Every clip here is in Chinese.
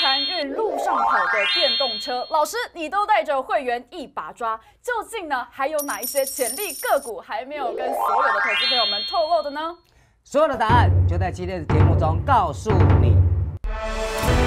参与路上跑的电动车，老师，你都带着会员一把抓，究竟呢还有哪一些潜力个股还没有跟所有的投资朋友们透露的呢？所有的答案就在今天的节目中告诉你。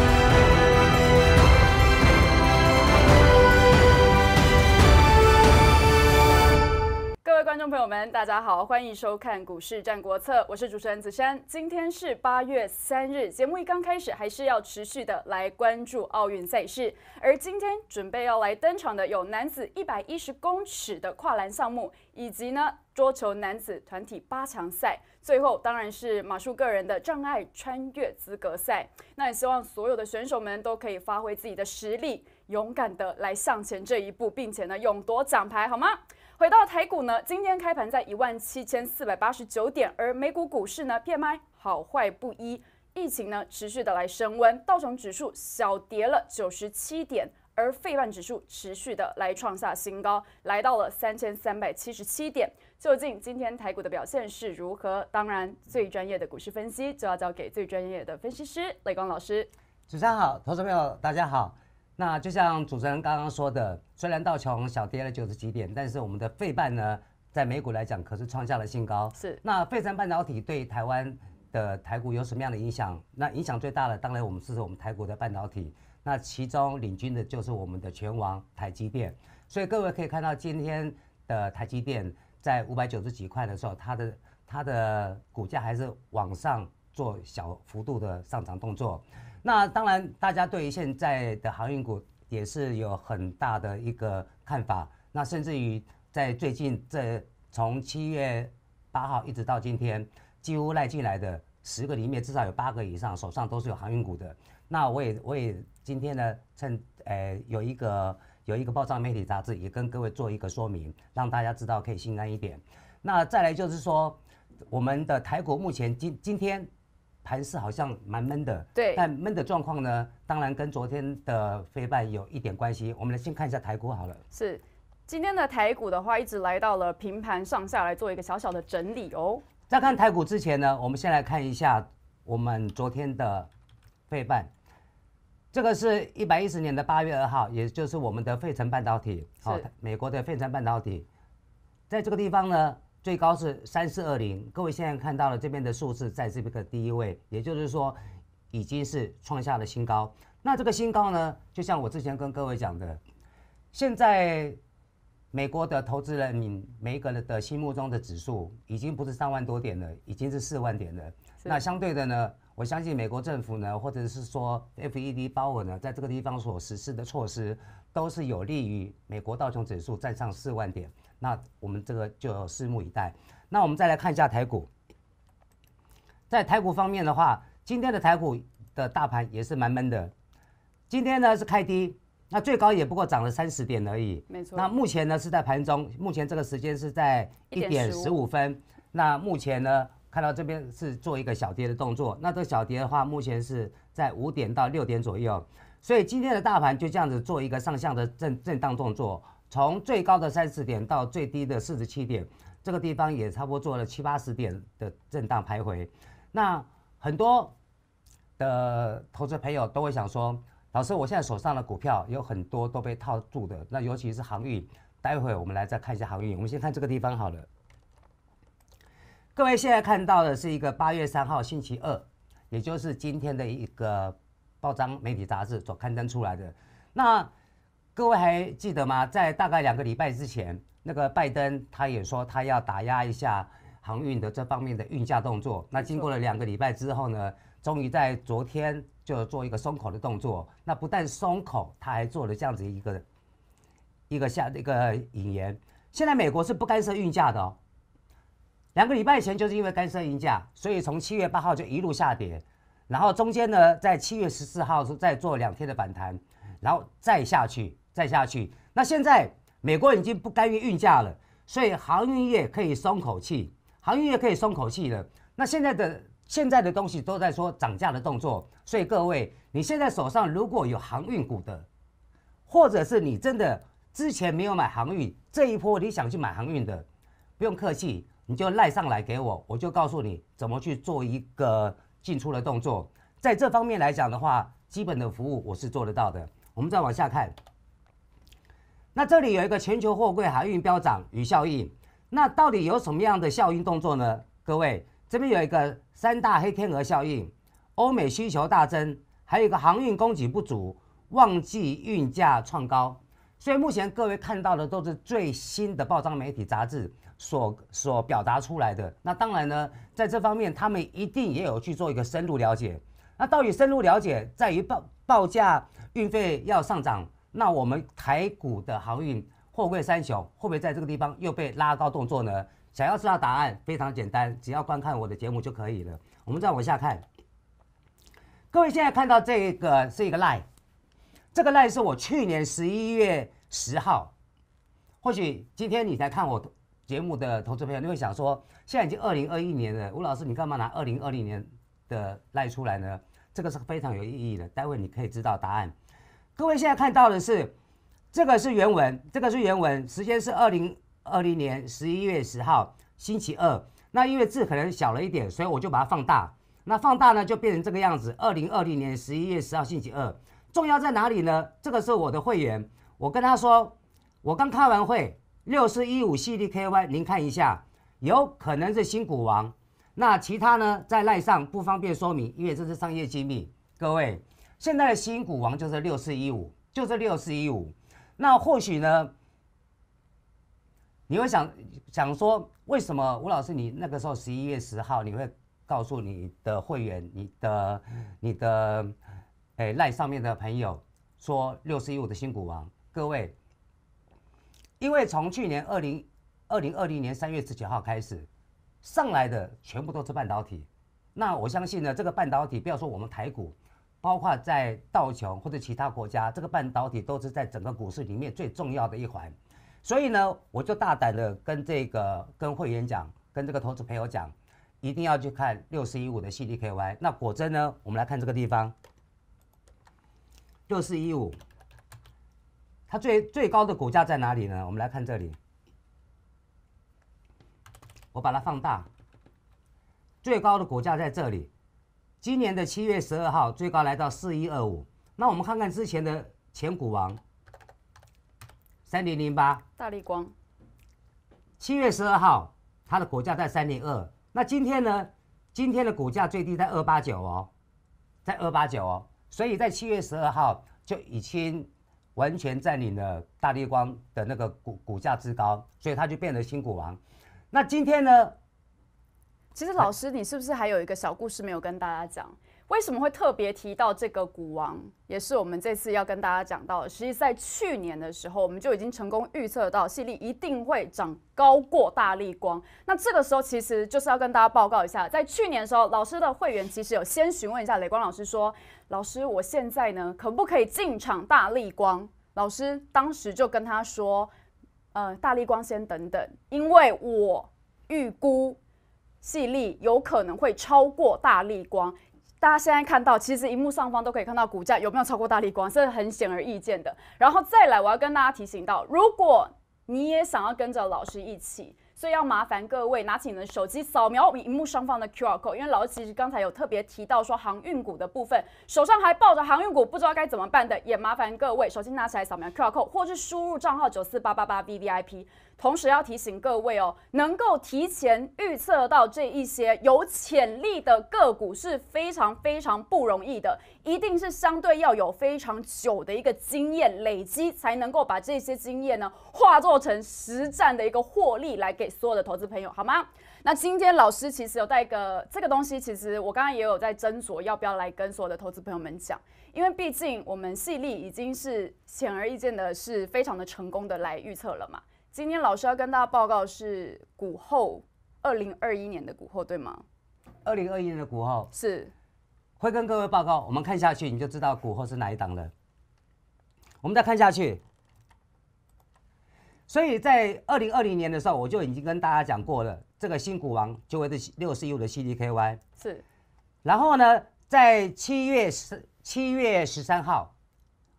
各位观众朋友们，大家好，欢迎收看《股市战国策》，我是主持人子珊。今天是八月三日，节目一刚开始，还是要持续的来关注奥运赛事。而今天准备要来登场的有男子一百一十公尺的跨栏项目，以及呢桌球男子团体八强赛，最后当然是马术个人的障碍穿越资格赛。那也希望所有的选手们都可以发挥自己的实力，勇敢的来向前这一步，并且呢勇夺奖牌，好吗？回到台股呢，今天开盘在一万七千四百八十九点，而美股股市呢，PMI 好坏不一，疫情呢持续的来升温，道琼指数小跌了九十七点，而费曼指数持续的来创下新高，来到了三千三百七十七点。究竟今天台股的表现是如何？当然，最专业的股市分析就要交给最专业的分析师雷光老师。主持人好，投资朋友大家好。那就像主持人刚刚说的，虽然道琼小跌了九十几点，但是我们的费半呢，在美股来讲可是创下了新高。是，那费城半导体对台湾的台股有什么样的影响？那影响最大的，当然我们是我们台股的半导体，那其中领军的就是我们的拳王台积电。所以各位可以看到，今天的台积电在五百九十几块的时候，它的它的股价还是往上做小幅度的上涨动作。那当然，大家对于现在的航运股也是有很大的一个看法。那甚至于在最近这从七月八号一直到今天，几乎赖进来的十个里面至少有八个以上手上都是有航运股的。那我也 我也今天呢趁诶有一个有一个报章媒体杂志也跟各位做一个说明，让大家知道可以心安一点。那再来就是说，我们的台股目前今今天。盘市好像蛮闷的，对，但闷的状况呢，当然跟昨天的飞败有一点关系。我们来先看一下台股好了。是，今天的台股的话，一直来到了平盘上下来做一个小小的整理哦。在看台股之前呢，我们先来看一下我们昨天的费败。这个是一百一十年的八月二号，也就是我们的费城半导体，哦，美国的费城半导体，在这个地方呢。最高是三四二零，各位现在看到了这边的数字，在这个第一位，也就是说，已经是创下了新高。那这个新高呢，就像我之前跟各位讲的，现在美国的投资人，每一个人的心目中的指数，已经不是三万多点了，已经是四万点了。那相对的呢，我相信美国政府呢，或者是说 F E D、鲍尔呢，在这个地方所实施的措施，都是有利于美国道琼指数站上四万点。那我们这个就拭目以待。那我们再来看一下台股，在台股方面的话，今天的台股的大盘也是蛮闷的。今天呢是开低，那最高也不过涨了三十点而已。没错。那目前呢是在盘中，目前这个时间是在一点十五分。那目前呢看到这边是做一个小跌的动作。那这个小跌的话，目前是在五点到六点左右。所以今天的大盘就这样子做一个上向的震震荡动作。从最高的三十点到最低的四十七点，这个地方也差不多做了七八十点的震荡徘徊。那很多的投资朋友都会想说：“老师，我现在手上的股票有很多都被套住的。”那尤其是航运，待会我们来再看一下航运。我们先看这个地方好了。各位现在看到的是一个八月三号星期二，也就是今天的一个报章媒体杂志所刊登出来的。那各位还记得吗？在大概两个礼拜之前，那个拜登他也说他要打压一下航运的这方面的运价动作。那经过了两个礼拜之后呢，终于在昨天就做一个松口的动作。那不但松口，他还做了这样子一个一个下一个引言。现在美国是不干涉运价的。哦。两个礼拜前就是因为干涉运价，所以从七月八号就一路下跌，然后中间呢，在七月十四号是再做两天的反弹，然后再下去。再下去，那现在美国已经不干预运价了，所以航运业可以松口气，航运业可以松口气了。那现在的现在的东西都在说涨价的动作，所以各位，你现在手上如果有航运股的，或者是你真的之前没有买航运，这一波你想去买航运的，不用客气，你就赖上来给我，我就告诉你怎么去做一个进出的动作。在这方面来讲的话，基本的服务我是做得到的。我们再往下看。那这里有一个全球货柜海运飙涨与效应，那到底有什么样的效应动作呢？各位这边有一个三大黑天鹅效应，欧美需求大增，还有一个航运供给不足，旺季运价创高。所以目前各位看到的都是最新的报章媒体杂志所所表达出来的。那当然呢，在这方面他们一定也有去做一个深入了解。那到底深入了解在于报报价运费要上涨。那我们台股的航运货柜三雄会不会在这个地方又被拉高动作呢？想要知道答案非常简单，只要观看我的节目就可以了。我们再往下看，各位现在看到这个是一个 line，这个 line 是我去年十一月十号。或许今天你在看我节目的投资朋友，你会想说，现在已经二零二一年了，吴老师你干嘛拿二零二零年的 line 出来呢？这个是非常有意义的，待会你可以知道答案。各位现在看到的是，这个是原文，这个是原文，时间是二零二零年十一月十号星期二。那因为字可能小了一点，所以我就把它放大。那放大呢，就变成这个样子。二零二零年十一月十号星期二，重要在哪里呢？这个是我的会员，我跟他说，我刚开完会，六四一五 CDKY，您看一下，有可能是新股王。那其他呢，在赖上不方便说明，因为这是商业机密，各位。现在的新股王就是六四一五，就是六四一五。那或许呢，你会想想说，为什么吴老师你那个时候十一月十号你会告诉你的会员、你的、你的诶赖上面的朋友说六四一五的新股王？各位，因为从去年二零二零二零年三月十九号开始上来的全部都是半导体。那我相信呢，这个半导体不要说我们台股。包括在道琼或者其他国家，这个半导体都是在整个股市里面最重要的一环，所以呢，我就大胆的跟这个跟会员讲，跟这个投资朋友讲，一定要去看六四一五的 CDKY。那果真呢，我们来看这个地方，六四一五，它最最高的股价在哪里呢？我们来看这里，我把它放大，最高的股价在这里。今年的七月十二号，最高来到四一二五。那我们看看之前的前股王，三零零八。大立光，七月十二号它的股价在三零二。那今天呢？今天的股价最低在二八九哦，在二八九哦。所以在七月十二号就已经完全占领了大立光的那个股股价之高，所以它就变成新股王。那今天呢？其实老师，你是不是还有一个小故事没有跟大家讲？为什么会特别提到这个股王？也是我们这次要跟大家讲到。的。实际在去年的时候，我们就已经成功预测到细粒一定会长高过大力光。那这个时候其实就是要跟大家报告一下，在去年的时候，老师的会员其实有先询问一下雷光老师说：“老师，我现在呢，可不可以进场大力光？”老师当时就跟他说：“呃，大力光先等等，因为我预估。”细粒有可能会超过大力光，大家现在看到，其实荧幕上方都可以看到股价有没有超过大力光，这是很显而易见的。然后再来，我要跟大家提醒到，如果你也想要跟着老师一起，所以要麻烦各位拿起你的手机，扫描我屏幕上方的 QR code，因为老师其实刚才有特别提到说航运股的部分，手上还抱着航运股不知道该怎么办的，也麻烦各位手机拿起来扫描 QR code，或是输入账号九四八八八 B VIP。同时要提醒各位哦，能够提前预测到这一些有潜力的个股是非常非常不容易的，一定是相对要有非常久的一个经验累积，才能够把这些经验呢化作成实战的一个获利来给所有的投资朋友，好吗？那今天老师其实有带个这个东西，其实我刚刚也有在斟酌要不要来跟所有的投资朋友们讲，因为毕竟我们系列已经是显而易见的是非常的成功的来预测了嘛。今天老师要跟大家报告是股后二零二一年的股后对吗？二零二一年的股后是，会跟各位报告。我们看下去你就知道股后是哪一档了。我们再看下去，所以在二零二零年的时候，我就已经跟大家讲过了，这个新股王就会是六十 u 的 CDKY 是。然后呢，在七月十七月十三号，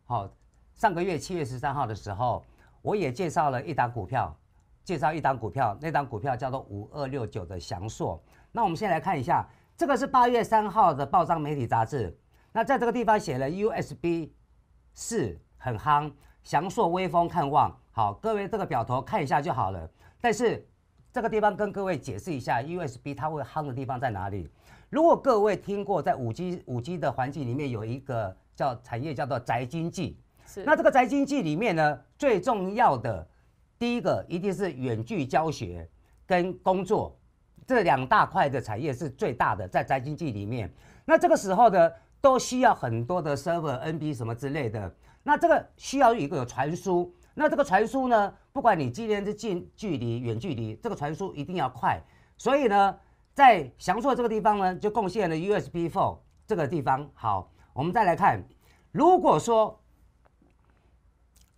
好，上个月七月十三号的时候。我也介绍了一档股票，介绍一档股票，那档股票叫做五二六九的翔硕。那我们先来看一下，这个是八月三号的报章媒体杂志。那在这个地方写了 USB 是很夯，翔硕威风看望。好，各位这个表头看一下就好了。但是这个地方跟各位解释一下，USB 它会夯的地方在哪里？如果各位听过，在五 G 五 G 的环境里面有一个叫产业叫做宅经济。那这个宅经济里面呢，最重要的第一个一定是远距教学跟工作这两大块的产业是最大的，在宅经济里面。那这个时候呢，都需要很多的 server、NB 什么之类的。那这个需要一个有传输，那这个传输呢，不管你今天是近距离、远距离，这个传输一定要快。所以呢，在祥硕这个地方呢，就贡献了 USB4 这个地方。好，我们再来看，如果说。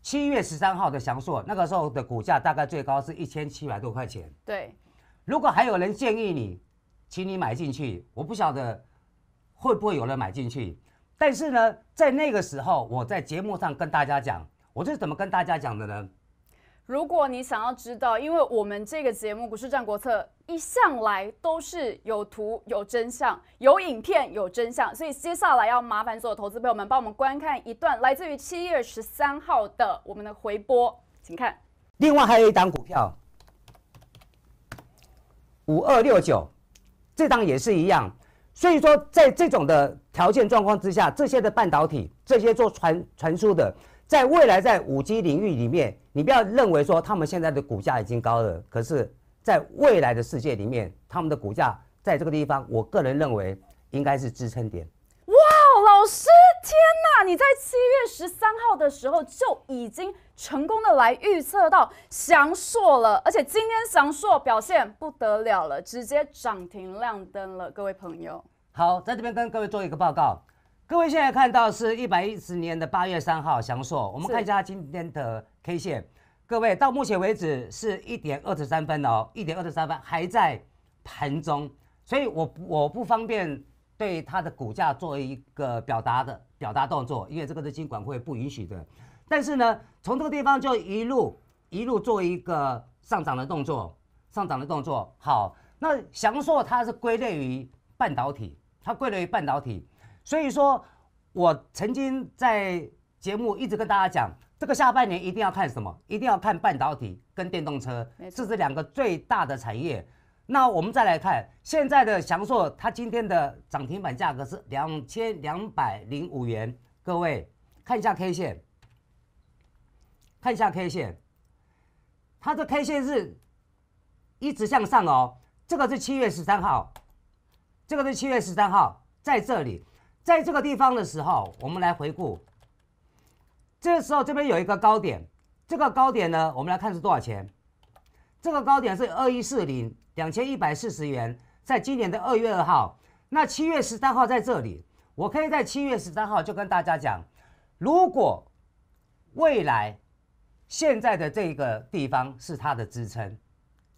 七月十三号的祥硕，那个时候的股价大概最高是一千七百多块钱。对，如果还有人建议你，请你买进去，我不晓得会不会有人买进去。但是呢，在那个时候，我在节目上跟大家讲，我是怎么跟大家讲的呢？如果你想要知道，因为我们这个节目《股市战国策》一向来都是有图、有真相、有影片、有真相，所以接下来要麻烦所有投资朋友们帮我们观看一段来自于七月十三号的我们的回播，请看。另外还有一档股票，五二六九，这档也是一样。所以说，在这种的条件状况之下，这些的半导体、这些做传传输的。在未来，在五 G 领域里面，你不要认为说他们现在的股价已经高了，可是，在未来的世界里面，他们的股价在这个地方，我个人认为应该是支撑点。哇，老师，天哪！你在七月十三号的时候就已经成功的来预测到翔硕了，而且今天翔硕表现不得了了，直接涨停亮灯了，各位朋友。好，在这边跟各位做一个报告。各位现在看到是一百一十年的八月三号，翔硕，我们看一下今天的 K 线。各位到目前为止是一点二十三分哦，一点二十三分还在盘中，所以我我不方便对它的股价做一个表达的表达动作，因为这个是金管会不允许的。但是呢，从这个地方就一路一路做一个上涨的动作，上涨的动作。好，那翔硕它是归类于半导体，它归类于半导体。所以说，我曾经在节目一直跟大家讲，这个下半年一定要看什么，一定要看半导体跟电动车，这是两个最大的产业。那我们再来看现在的祥硕，它今天的涨停板价格是两千两百零五元。各位看一下 K 线，看一下 K 线，它的 K 线是一直向上哦。这个是七月十三号，这个是七月十三号，在这里。在这个地方的时候，我们来回顾。这时候这边有一个高点，这个高点呢，我们来看是多少钱？这个高点是二一四零两千一百四十元，在今年的二月二号。那七月十三号在这里，我可以在七月十三号就跟大家讲，如果未来现在的这个地方是它的支撑，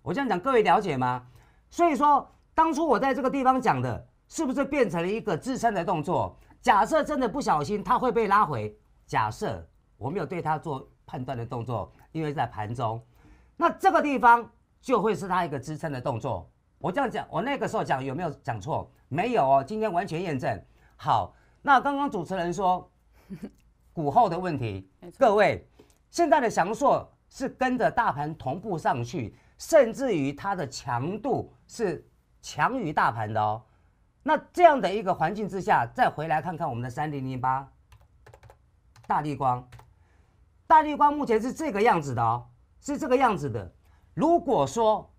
我这样讲，各位了解吗？所以说，当初我在这个地方讲的。是不是变成了一个支撑的动作？假设真的不小心，它会被拉回。假设我没有对它做判断的动作，因为在盘中，那这个地方就会是它一个支撑的动作。我这样讲，我那个时候讲有没有讲错？没有哦，今天完全验证。好，那刚刚主持人说 股后的问题，各位，现在的祥硕是跟着大盘同步上去，甚至于它的强度是强于大盘的哦。那这样的一个环境之下，再回来看看我们的三零零八，大力光，大力光目前是这个样子的哦，是这个样子的。如果说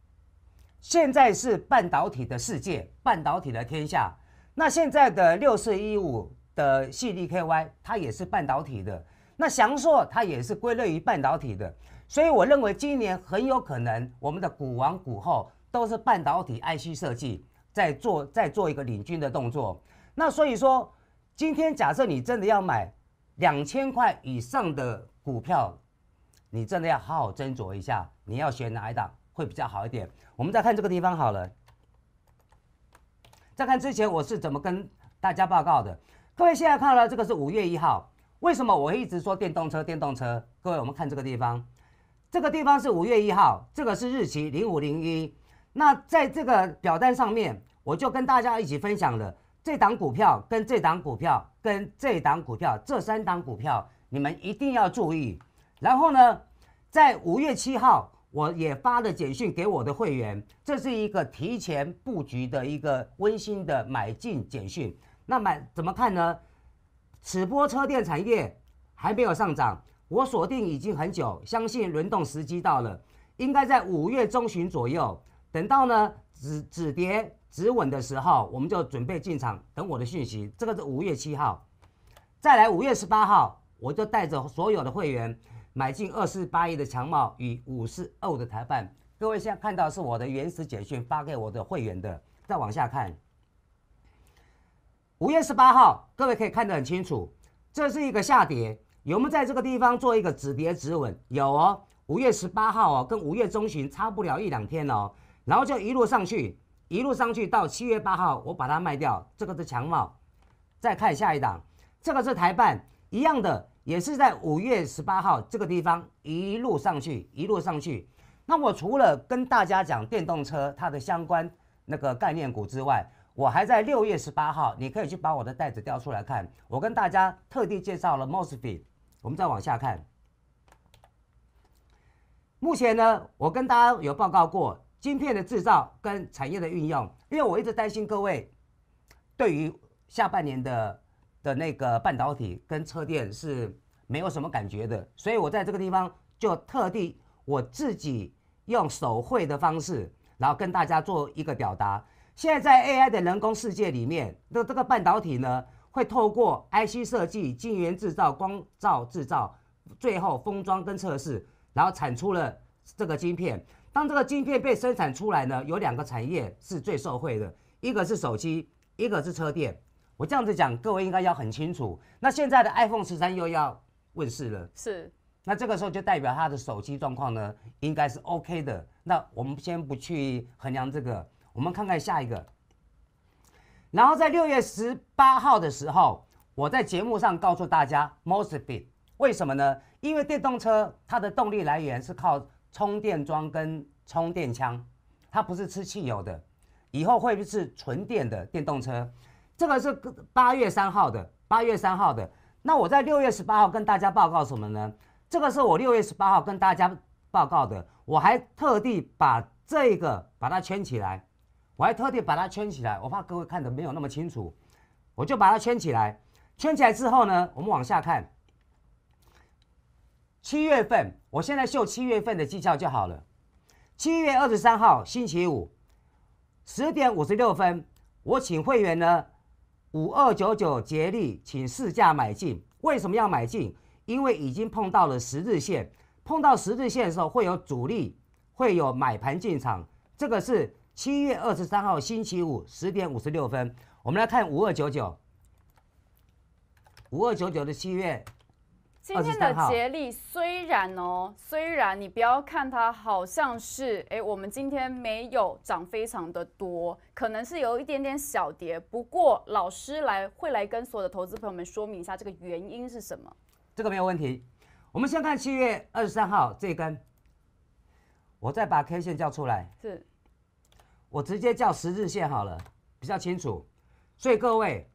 现在是半导体的世界，半导体的天下，那现在的六四一五的系 d ky 它也是半导体的，那翔硕它也是归类于半导体的，所以我认为今年很有可能我们的股王股后都是半导体 IC 设计。再做再做一个领军的动作，那所以说，今天假设你真的要买两千块以上的股票，你真的要好好斟酌一下，你要选哪一档会比较好一点。我们再看这个地方好了。再看之前我是怎么跟大家报告的，各位现在看到了这个是五月一号，为什么我一直说电动车电动车？各位我们看这个地方，这个地方是五月一号，这个是日期零五零一。那在这个表单上面，我就跟大家一起分享了这档股票、跟这档股票、跟这档股票，这三档股票你们一定要注意。然后呢，在五月七号，我也发了简讯给我的会员，这是一个提前布局的一个温馨的买进简讯。那买怎么看呢？此波车电产业还没有上涨，我锁定已经很久，相信轮动时机到了，应该在五月中旬左右。等到呢止止跌止稳的时候，我们就准备进场，等我的讯息。这个是五月七号，再来五月十八号，我就带着所有的会员买进二四八一的强茂与五四二的台办。各位现在看到是我的原始简讯发给我的会员的。再往下看，五月十八号，各位可以看得很清楚，这是一个下跌，有没在这个地方做一个止跌止稳？有哦，五月十八号哦，跟五月中旬差不了一两天哦。然后就一路上去，一路上去到七月八号，我把它卖掉。这个是强茂。再看下一档，这个是台办，一样的，也是在五月十八号这个地方一路上去，一路上去。那我除了跟大家讲电动车它的相关那个概念股之外，我还在六月十八号，你可以去把我的袋子调出来看。我跟大家特地介绍了 m o s s e e 我们再往下看。目前呢，我跟大家有报告过。晶片的制造跟产业的运用，因为我一直担心各位对于下半年的的那个半导体跟车电是没有什么感觉的，所以我在这个地方就特地我自己用手绘的方式，然后跟大家做一个表达。现在在 AI 的人工世界里面的这个半导体呢，会透过 IC 设计、晶圆制造、光照制造，最后封装跟测试，然后产出了这个晶片。当这个晶片被生产出来呢，有两个产业是最受惠的，一个是手机，一个是车电。我这样子讲，各位应该要很清楚。那现在的 iPhone 十三又要问世了，是。那这个时候就代表它的手机状况呢，应该是 OK 的。那我们先不去衡量这个，我们看看下一个。然后在六月十八号的时候，我在节目上告诉大家，m o s i t 为什么呢？因为电动车它的动力来源是靠。充电桩跟充电枪，它不是吃汽油的，以后会不会是纯电的电动车？这个是八月三号的，八月三号的。那我在六月十八号跟大家报告什么呢？这个是我六月十八号跟大家报告的。我还特地把这个把它圈起来，我还特地把它圈起来，我怕各位看的没有那么清楚，我就把它圈起来。圈起来之后呢，我们往下看。七月份，我现在秀七月份的技巧就好了。七月二十三号星期五，十点五十六分，我请会员呢五二九九接力请试驾买进。为什么要买进？因为已经碰到了十日线，碰到十日线的时候会有主力会有买盘进场。这个是七月二十三号星期五十点五十六分，我们来看五二九九，五二九九的七月。今天的接力虽然哦，虽然你不要看它，好像是哎，我们今天没有涨非常的多，可能是有一点点小跌。不过老师来会来跟所有的投资朋友们说明一下这个原因是什么。这个没有问题。我们先看七月二十三号这一根，我再把 K 线叫出来。是。我直接叫十字线好了，比较清楚。所以各位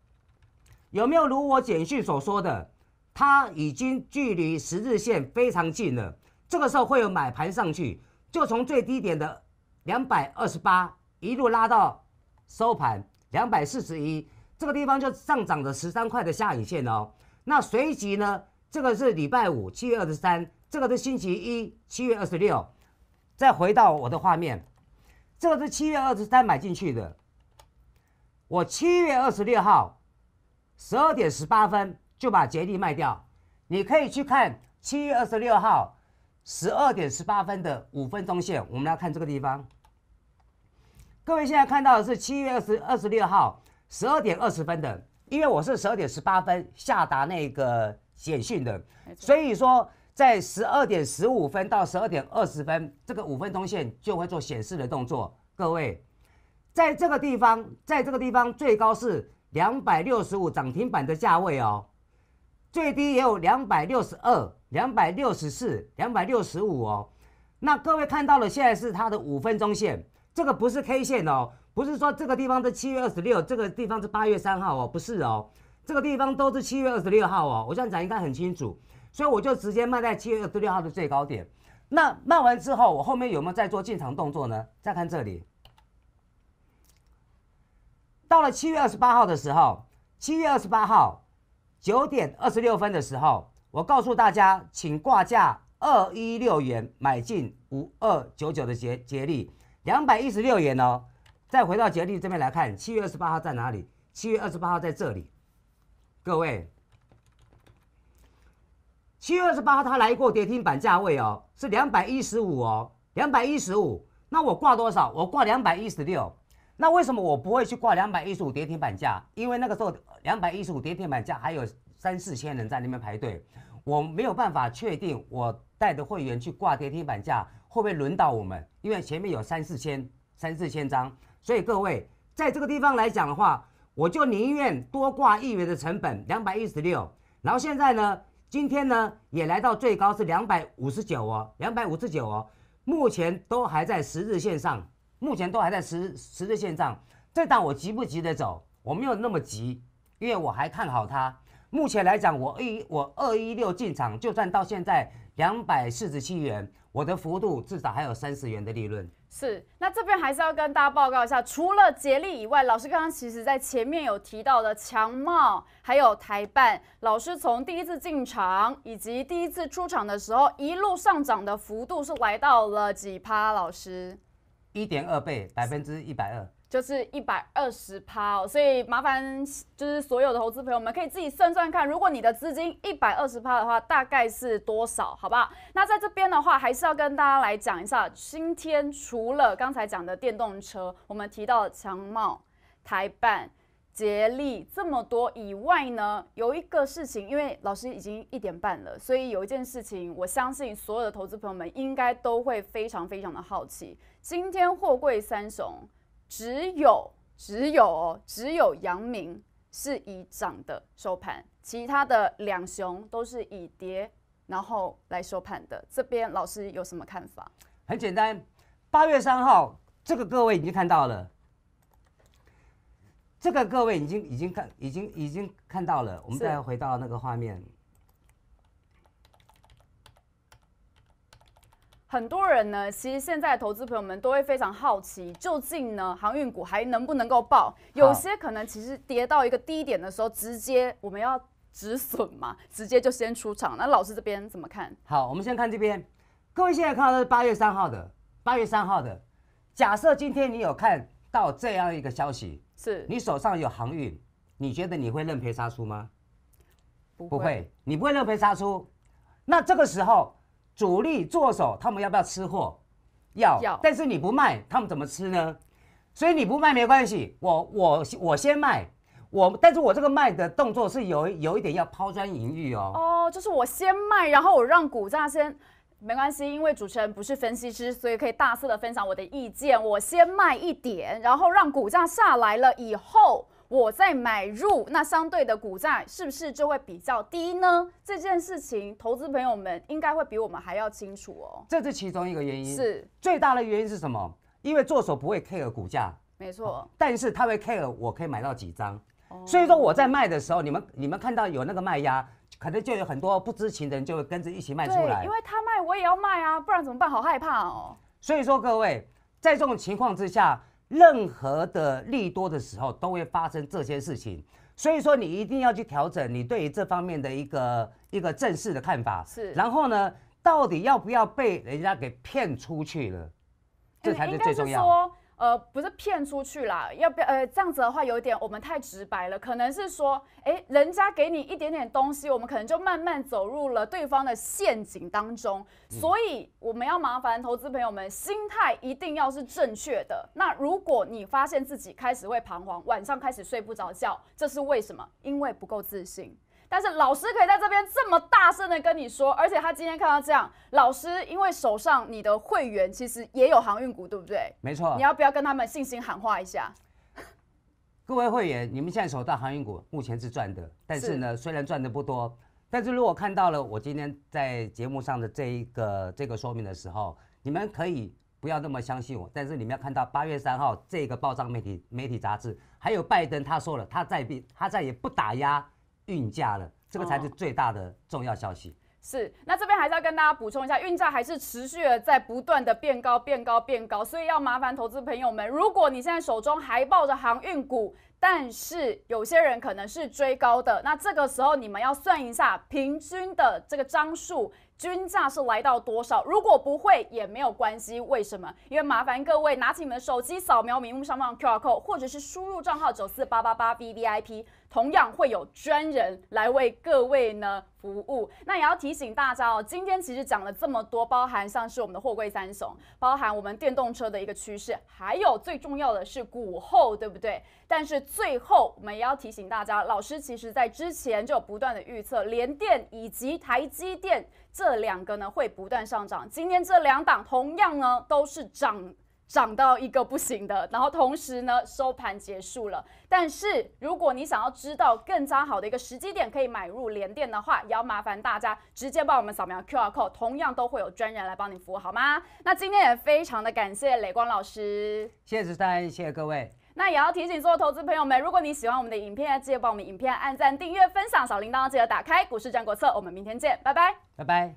有没有如我简讯所说的？它已经距离十字线非常近了，这个时候会有买盘上去，就从最低点的两百二十八一路拉到收盘两百四十一，这个地方就上涨了十三块的下影线哦。那随即呢，这个是礼拜五七月二十三，这个是星期一七月二十六，再回到我的画面，这个是七月二十三买进去的，我七月二十六号十二点十八分。就把捷力卖掉，你可以去看七月二十六号十二点十八分的五分钟线，我们来看这个地方。各位现在看到的是七月二十二十六号十二点二十分的，因为我是十二点十八分下达那个简讯的，所以说在十二点十五分到十二点二十分这个五分钟线就会做显示的动作。各位，在这个地方，在这个地方最高是两百六十五涨停板的价位哦。最低也有两百六十二、两百六十四、两百六十五哦。那各位看到了，现在是它的五分钟线，这个不是 K 线哦，不是说这个地方是七月二十六，这个地方是八月三号哦，不是哦，这个地方都是七月二十六号哦。我这样讲应该很清楚，所以我就直接卖在七月二十六号的最高点。那卖完之后，我后面有没有再做进场动作呢？再看这里，到了七月二十八号的时候，七月二十八号。九点二十六分的时候，我告诉大家，请挂价二一六元买进五二九九的杰杰力，两百一十六元哦。再回到杰力这边来看，七月二十八号在哪里？七月二十八号在这里，各位，七月二十八号它来过跌停板价位哦，是两百一十五哦，两百一十五。那我挂多少？我挂两百一十六。那为什么我不会去挂两百一十五跌停板价？因为那个时候两百一十五跌停板价还有三四千人在那边排队，我没有办法确定我带的会员去挂跌停板价会不会轮到我们，因为前面有三四千三四千张，所以各位在这个地方来讲的话，我就宁愿多挂一元的成本两百一十六，然后现在呢，今天呢也来到最高是两百五十九哦，两百五十九哦，目前都还在十日线上。目前都还在十十字线上，这档我急不急得走？我没有那么急，因为我还看好它。目前来讲，我二我二一六进场，就算到现在两百四十七元，我的幅度至少还有三十元的利润。是，那这边还是要跟大家报告一下，除了格力以外，老师刚刚其实在前面有提到的强茂还有台办，老师从第一次进场以及第一次出场的时候，一路上涨的幅度是来到了几趴？老师？一点二倍，百分之一百二，就是一百二十趴。所以麻烦，就是所有的投资朋友们可以自己算算看，如果你的资金一百二十趴的话，大概是多少？好不好？那在这边的话，还是要跟大家来讲一下，今天除了刚才讲的电动车，我们提到强茂、台办。接力这么多以外呢，有一个事情，因为老师已经一点半了，所以有一件事情，我相信所有的投资朋友们应该都会非常非常的好奇，今天货柜三雄只有只有只有阳明是以涨的收盘，其他的两雄都是以跌然后来收盘的。这边老师有什么看法？很简单，八月三号这个各位已经看到了。这个各位已经已经看已经已经看到了，我们再回到那个画面。很多人呢，其实现在投资朋友们都会非常好奇，究竟呢航运股还能不能够爆？有些可能其实跌到一个低点的时候，直接我们要止损嘛，直接就先出场。那老师这边怎么看？好，我们先看这边。各位现在看到的是八月三号的，八月三号的。假设今天你有看到这样一个消息。是你手上有航运，你觉得你会认赔杀出吗？不会，你不会认赔杀出。那这个时候主力做手，他们要不要吃货？要，但是你不卖，他们怎么吃呢？所以你不卖没关系，我我我先卖，我但是我这个卖的动作是有有一点要抛砖引玉哦。哦，就是我先卖，然后我让股价先。没关系，因为主持人不是分析师，所以可以大肆的分享我的意见。我先卖一点，然后让股价下来了以后，我再买入，那相对的股价是不是就会比较低呢？这件事情，投资朋友们应该会比我们还要清楚哦。这是其中一个原因。是最大的原因是什么？因为做手不会 care 股价，没错，但是他会 care 我可以买到几张，所以说我在卖的时候，你们你们看到有那个卖压。可能就有很多不知情的人就跟着一起卖出来，因为他卖我也要卖啊，不然怎么办？好害怕哦。所以说各位，在这种情况之下，任何的利多的时候都会发生这些事情。所以说你一定要去调整你对于这方面的一个一个正式的看法。是，然后呢，到底要不要被人家给骗出去了？这才是最重要。呃，不是骗出去啦，要不要？呃，这样子的话有点我们太直白了，可能是说，哎，人家给你一点点东西，我们可能就慢慢走入了对方的陷阱当中，所以我们要麻烦投资朋友们，心态一定要是正确的。那如果你发现自己开始会彷徨，晚上开始睡不着觉，这是为什么？因为不够自信。但是老师可以在这边这么大声的跟你说，而且他今天看到这样，老师因为手上你的会员其实也有航运股，对不对？没错。你要不要跟他们信心喊话一下？各位会员，你们现在手到航运股，目前是赚的。但是呢，虽然赚的不多，但是如果看到了我今天在节目上的这一个这个说明的时候，你们可以不要那么相信我。但是你们要看到八月三号这个报章媒体媒体杂志，还有拜登他说了，他在不，他再也不打压。运价了，这个才是最大的重要消息。是，那这边还是要跟大家补充一下，运价还是持续的在不断的变高、变高、变高，所以要麻烦投资朋友们，如果你现在手中还抱着航运股，但是有些人可能是追高的，那这个时候你们要算一下平均的这个张数，均价是来到多少？如果不会也没有关系，为什么？因为麻烦各位拿起你们的手机，扫描屏幕上方的 QR code，或者是输入账号九四八八八 V V I P。同样会有专人来为各位呢服务。那也要提醒大家哦，今天其实讲了这么多，包含像是我们的货柜三雄，包含我们电动车的一个趋势，还有最重要的是股后，对不对？但是最后我们也要提醒大家，老师其实在之前就不断的预测，联电以及台积电这两个呢会不断上涨。今天这两档同样呢都是涨。涨到一个不行的，然后同时呢收盘结束了。但是如果你想要知道更加好的一个时机点可以买入联电的话，也要麻烦大家直接帮我们扫描 QR code，同样都会有专人来帮你服务，好吗？那今天也非常的感谢雷光老师，谢谢大家，谢谢各位。那也要提醒所有投资朋友们，如果你喜欢我们的影片，记得帮我们影片按赞、订阅、分享，小铃铛记得打开。股市战国策，我们明天见，拜拜，拜拜。